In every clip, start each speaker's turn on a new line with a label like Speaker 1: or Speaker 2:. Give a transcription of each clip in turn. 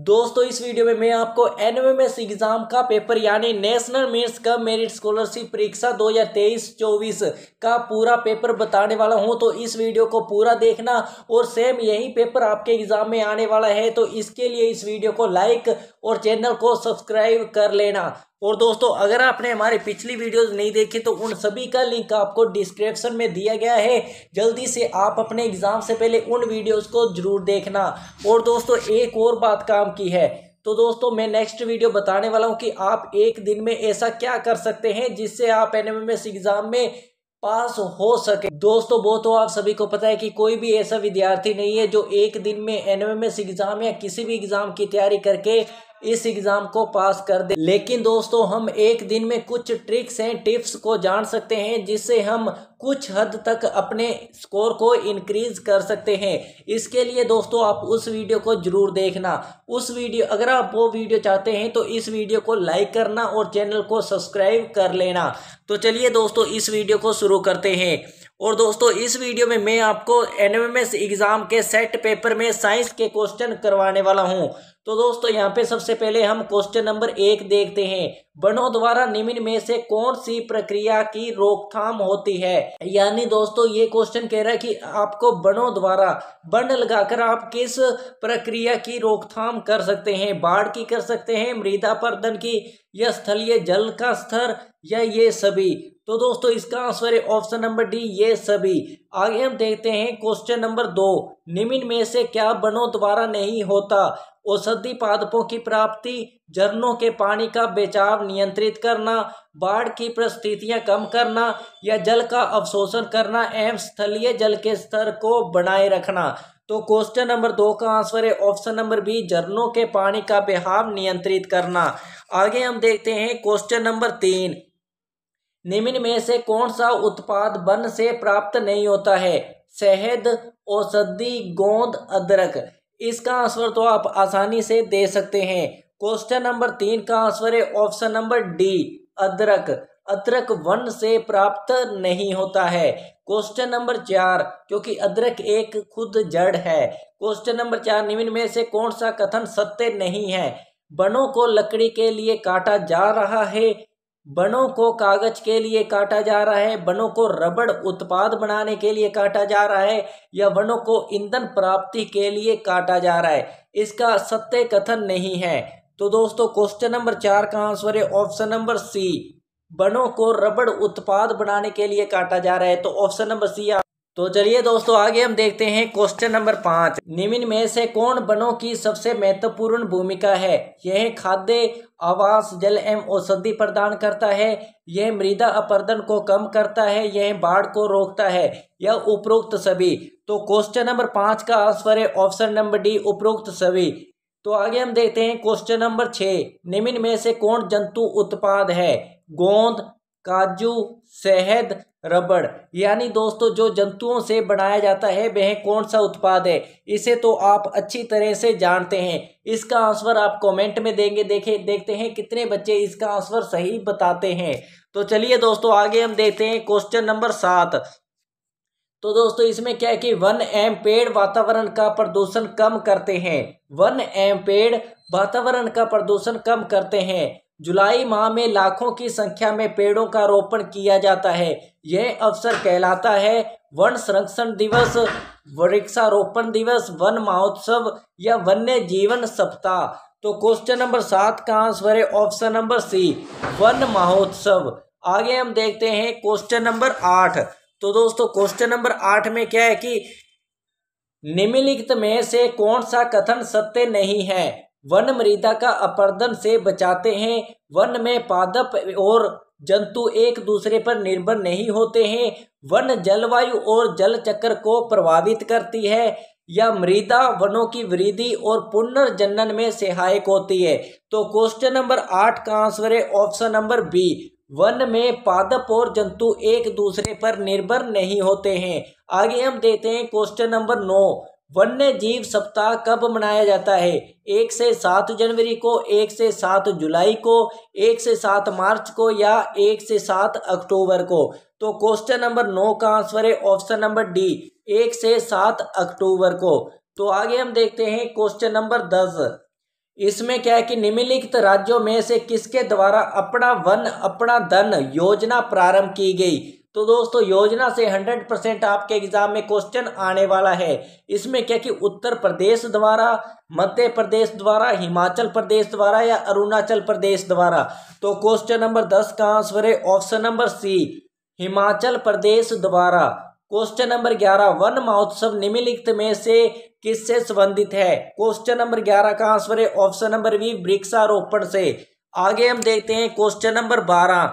Speaker 1: दोस्तों इस वीडियो में मैं आपको एन एग्जाम का पेपर यानी नेशनल मीन्स का मेरिट स्कॉलरशिप परीक्षा 2023-24 का पूरा पेपर बताने वाला हूं तो इस वीडियो को पूरा देखना और सेम यही पेपर आपके एग्जाम में आने वाला है तो इसके लिए इस वीडियो को लाइक और चैनल को सब्सक्राइब कर लेना और दोस्तों अगर आपने हमारी पिछली वीडियोस नहीं देखी तो उन सभी का लिंक आपको डिस्क्रिप्शन में दिया गया है जल्दी से आप अपने एग्ज़ाम से पहले उन वीडियोस को ज़रूर देखना और दोस्तों एक और बात काम की है तो दोस्तों मैं नेक्स्ट वीडियो बताने वाला हूं कि आप एक दिन में ऐसा क्या कर सकते हैं जिससे आप एन एग्ज़ाम में पास हो सके दोस्तों वो तो आप सभी को पता है कि कोई भी ऐसा विद्यार्थी नहीं है जो एक दिन में एनएमएस एग्ज़ाम या किसी भी एग्ज़ाम की तैयारी करके इस एग्ज़ाम को पास कर दे लेकिन दोस्तों हम एक दिन में कुछ ट्रिक्स एंड टिप्स को जान सकते हैं जिससे हम कुछ हद तक अपने स्कोर को इंक्रीज कर सकते हैं इसके लिए दोस्तों आप उस वीडियो को ज़रूर देखना उस वीडियो अगर आप वो वीडियो चाहते हैं तो इस वीडियो को लाइक करना और चैनल को सब्सक्राइब कर लेना तो चलिए दोस्तों इस वीडियो को शुरू करते हैं और दोस्तों इस वीडियो में मैं आपको एनएमएस एग्ज़ाम के सेट पेपर में साइंस के क्वेश्चन करवाने वाला हूं तो दोस्तों यहाँ पे सबसे पहले हम क्वेश्चन नंबर एक देखते हैं बनो द्वारा निम्न में से कौन सी प्रक्रिया की रोकथाम होती है यानी दोस्तों ये क्वेश्चन कह रहा है कि आपको बनो द्वारा बन लगाकर आप किस प्रक्रिया की रोकथाम कर सकते हैं बाढ़ की कर सकते हैं मृदा प्रदन की या स्थलीय जल का स्तर या ये सभी तो दोस्तों इसका आंसर है ऑप्शन नंबर डी ये सभी आगे हम देखते हैं क्वेश्चन नंबर दो निम्न में से क्या बनों द्वारा नहीं होता औषधि पादपों की प्राप्ति झरनों के पानी का बेचाव नियंत्रित करना बाढ़ की परिस्थितियां कम करना या जल का अवशोषण करना एवं स्थलीय जल के स्तर को बनाए रखना तो क्वेश्चन नंबर दो का आंसर है ऑप्शन नंबर बी झरनों के पानी का बेहाव नियंत्रित करना आगे हम देखते हैं क्वेश्चन नंबर तीन निम्न में से कौन सा उत्पाद वन से प्राप्त नहीं होता है शहद औषधि गोंद अदरक इसका आंसर तो आप आसानी से दे सकते हैं क्वेश्चन नंबर तीन का आंसर है ऑप्शन नंबर डी अदरक अदरक वन से प्राप्त नहीं होता है क्वेश्चन नंबर चार क्योंकि अदरक एक खुद जड़ है क्वेश्चन नंबर चार निम्न में से कौन सा कथन सत्य नहीं है बनों को लकड़ी के लिए काटा जा रहा है बनों को कागज के लिए काटा जा रहा है बनों को रबड़ उत्पाद बनाने के लिए काटा जा रहा है या वनों को ईंधन प्राप्ति के लिए काटा जा रहा है इसका सत्य कथन नहीं है तो दोस्तों क्वेश्चन नंबर चार का आंसर है ऑप्शन नंबर सी बनों को रबड़ उत्पाद बनाने के लिए काटा जा रहा है तो ऑप्शन नंबर सी तो चलिए दोस्तों आगे हम देखते हैं क्वेश्चन नंबर पाँच निम्न में से कौन बनों की सबसे महत्वपूर्ण भूमिका है यह खाद्य आवास जल एवं औषधि प्रदान करता है यह मृदा अपर्दन को कम करता है यह बाढ़ को रोकता है यह उपरोक्त सभी तो क्वेश्चन नंबर पाँच का आंसर है ऑप्शन नंबर डी उपरोक्त सभी तो आगे हम देखते हैं क्वेश्चन नंबर छः निम्न में से कौन जंतु उत्पाद है गोंद काजू शहद रबड़ यानी दोस्तों जो जंतुओं से बनाया जाता है वह कौन सा उत्पाद है इसे तो आप अच्छी तरह से जानते हैं इसका आंसर आप कमेंट में देंगे देखे देखते हैं कितने बच्चे इसका आंसर सही बताते हैं तो चलिए दोस्तों आगे हम देखते हैं क्वेश्चन नंबर सात तो दोस्तों इसमें क्या है कि वन एम पेड़ वातावरण का प्रदूषण कम करते हैं वन एम पेड़ वातावरण का प्रदूषण कम करते हैं जुलाई माह में लाखों की संख्या में पेड़ों का रोपण किया जाता है यह अवसर कहलाता है वन संरक्षण दिवस वृक्षारोपण दिवस वन महोत्सव या वन्य जीवन सप्ताह तो क्वेश्चन नंबर सात का आंसर है ऑप्शन नंबर सी वन महोत्सव आगे हम देखते हैं क्वेश्चन नंबर आठ तो दोस्तों क्वेश्चन नंबर आठ में क्या है कि निम्नलिखित में से कौन सा कथन सत्य नहीं है वन मृदा का अपर्दन से बचाते हैं वन में पादप और जंतु एक दूसरे पर निर्भर नहीं होते हैं वन जलवायु और जल चक्र को प्रभावित करती है या मृदा वनों की वृद्धि और पुनर्जनन में सहायक होती है तो क्वेश्चन नंबर आठ का आंसर है ऑप्शन नंबर बी वन में पादप और जंतु एक दूसरे पर निर्भर नहीं होते हैं आगे हम देते हैं क्वेश्चन नंबर नौ वन्य जीव सप्ताह कब मनाया जाता है एक से सात जनवरी को एक से सात जुलाई को एक से सात मार्च को या एक से सात अक्टूबर को तो क्वेश्चन नंबर नौ का आंसर है ऑप्शन नंबर डी एक से सात अक्टूबर को तो आगे हम देखते हैं क्वेश्चन नंबर दस इसमें क्या है कि निम्नलिखित राज्यों में से किसके द्वारा अपना वन अपना धन योजना प्रारंभ की गई तो दोस्तों योजना से 100 परसेंट आपके एग्जाम में क्वेश्चन आने वाला है इसमें क्या कि उत्तर प्रदेश द्वारा मध्य प्रदेश द्वारा हिमाचल प्रदेश द्वारा या अरुणाचल प्रदेश द्वारा तो क्वेश्चन नंबर दस का आंसर है option number C Himachal Pradesh द्वारा क्वेश्चन नंबर ग्यारह वन महोत्सव निम्नलिखित में से किससे संबंधित है क्वेश्चन नंबर ग्यारह का आंसर है ऑप्शन नंबर बी वृक्षारोपण से आगे हम देखते हैं क्वेश्चन नंबर बारह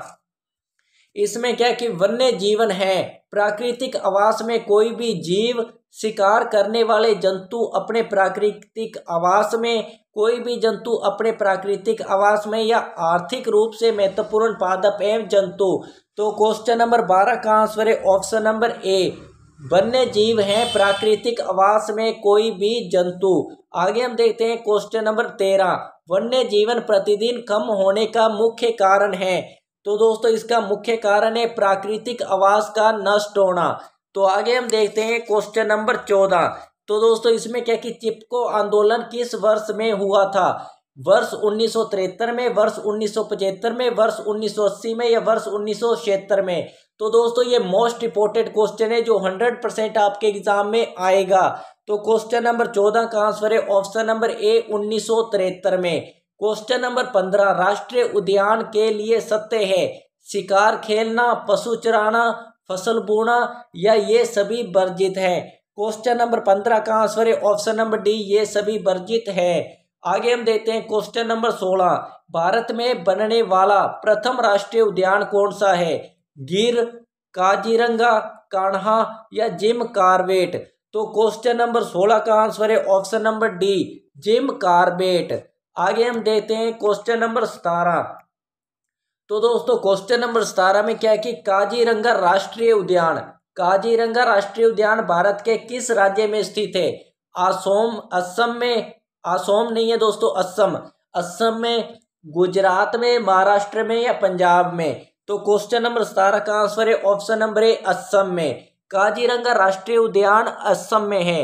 Speaker 1: इसमें क्या कि वन्य जीवन है प्राकृतिक आवास में कोई भी जीव शिकार करने वाले जंतु अपने प्राकृतिक आवास में कोई भी जंतु अपने प्राकृतिक आवास में या आर्थिक रूप से महत्वपूर्ण पादप एवं जंतु तो क्वेश्चन नंबर बारह का आंसर है ऑप्शन नंबर ए वन्य जीव हैं प्राकृतिक आवास में कोई भी जंतु आगे हम देखते हैं क्वेश्चन नंबर तेरह वन्य जीवन प्रतिदिन कम होने का मुख्य कारण है तो दोस्तों इसका मुख्य कारण है प्राकृतिक आवास का नष्ट होना तो आगे हम देखते हैं क्वेश्चन नंबर चौदह तो दोस्तों इसमें क्या कि चिपको आंदोलन किस वर्ष में हुआ था वर्ष उन्नीस में वर्ष उन्नीस में वर्ष उन्नीस में या वर्ष उन्नीस में तो दोस्तों ये मोस्ट इंपोर्टेंट क्वेश्चन है जो 100 परसेंट आपके एग्जाम में आएगा तो क्वेश्चन नंबर चौदह का आंसर है ऑप्शन नंबर ए उन्नीस में क्वेश्चन नंबर पंद्रह राष्ट्रीय उद्यान के लिए सत्य है शिकार खेलना पशु चराना फसल बोना या ये सभी वर्जित है क्वेश्चन नंबर पंद्रह का आंसर है ऑप्शन नंबर डी ये सभी वर्जित है आगे हम देते हैं क्वेश्चन नंबर सोलह भारत में बनने वाला प्रथम राष्ट्रीय उद्यान कौन सा है गिर काजीरंगा कान्हा या जिम कार्बेट तो क्वेश्चन नंबर सोलह का आंसर है option number D Jim Corbett आगे हम देखते हैं क्वेश्चन नंबर सतारह तो दोस्तों क्वेश्चन नंबर सतारह में क्या है कि काजीरंगा राष्ट्रीय उद्यान काजीरंगा राष्ट्रीय उद्यान भारत के किस राज्य में स्थित है असोम असम में असोम नहीं है दोस्तों असम असम में गुजरात में महाराष्ट्र में या पंजाब में तो क्वेश्चन नंबर सतारह का आंसर है ऑप्शन नंबर ए असम में काजीरंगा राष्ट्रीय उद्यान असम में है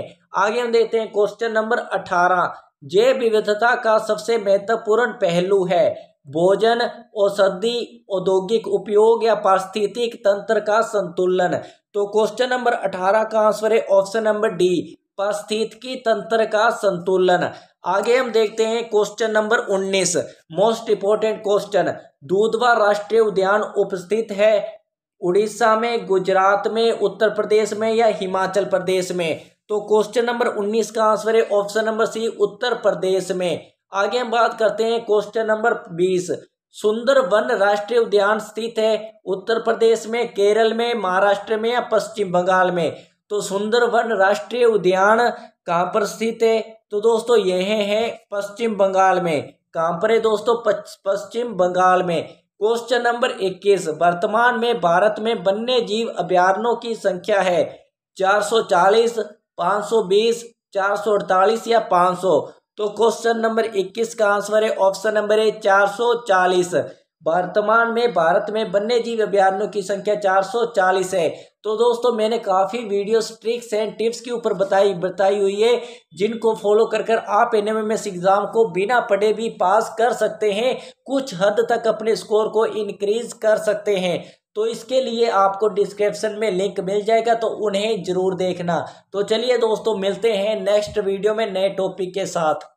Speaker 1: आगे हम देखते हैं क्वेश्चन नंबर अठारह जैव विविधता का सबसे महत्वपूर्ण पहलू है भोजन औषधि औद्योगिक उपयोग या पारिस्थितिक तंत्र का संतुलन तो क्वेश्चन नंबर अठारह का आंसर है ऑप्शन नंबर डी पारिस्थितिकी तंत्र का संतुलन आगे हम देखते हैं question number 19 most important question Dudhwa राष्ट्रीय उद्यान उपस्थित है उड़ीसा में गुजरात में उत्तर प्रदेश में या हिमाचल प्रदेश में तो क्वेश्चन नंबर उन्नीस का आंसर है ऑप्शन नंबर सी उत्तर प्रदेश में आगे हम बात करते हैं क्वेश्चन नंबर बीस वन राष्ट्रीय उद्यान स्थित है उत्तर प्रदेश में केरल में महाराष्ट्र में या पश्चिम बंगाल में तो सुंदर वन राष्ट्रीय उद्यान कहाँ पर स्थित है तो दोस्तों यह है पश्चिम बंगाल में कहाँ पर है दोस्तों पश्चिम बंगाल में क्वेश्चन नंबर इक्कीस वर्तमान में भारत में वन्य जीव अभ्यारणों की संख्या है चालीस 520 या 500 तो क्वेश्चन नंबर 21 का आंसर है ऑप्शन नंबर है 440 वर्तमान में भारत में वन्य जीव अभ्यारण्यों की संख्या 440 है तो दोस्तों मैंने काफ़ी वीडियोस ट्रिक्स एंड टिप्स के ऊपर बताई बताई हुई है जिनको फॉलो कर कर आप एन एम एस एग्ज़ाम को बिना पढ़े भी पास कर सकते हैं कुछ हद तक अपने स्कोर को इनक्रीज कर सकते हैं तो इसके लिए आपको डिस्क्रिप्शन में लिंक मिल जाएगा तो उन्हें ज़रूर देखना तो चलिए दोस्तों मिलते हैं नेक्स्ट वीडियो में नए टॉपिक के साथ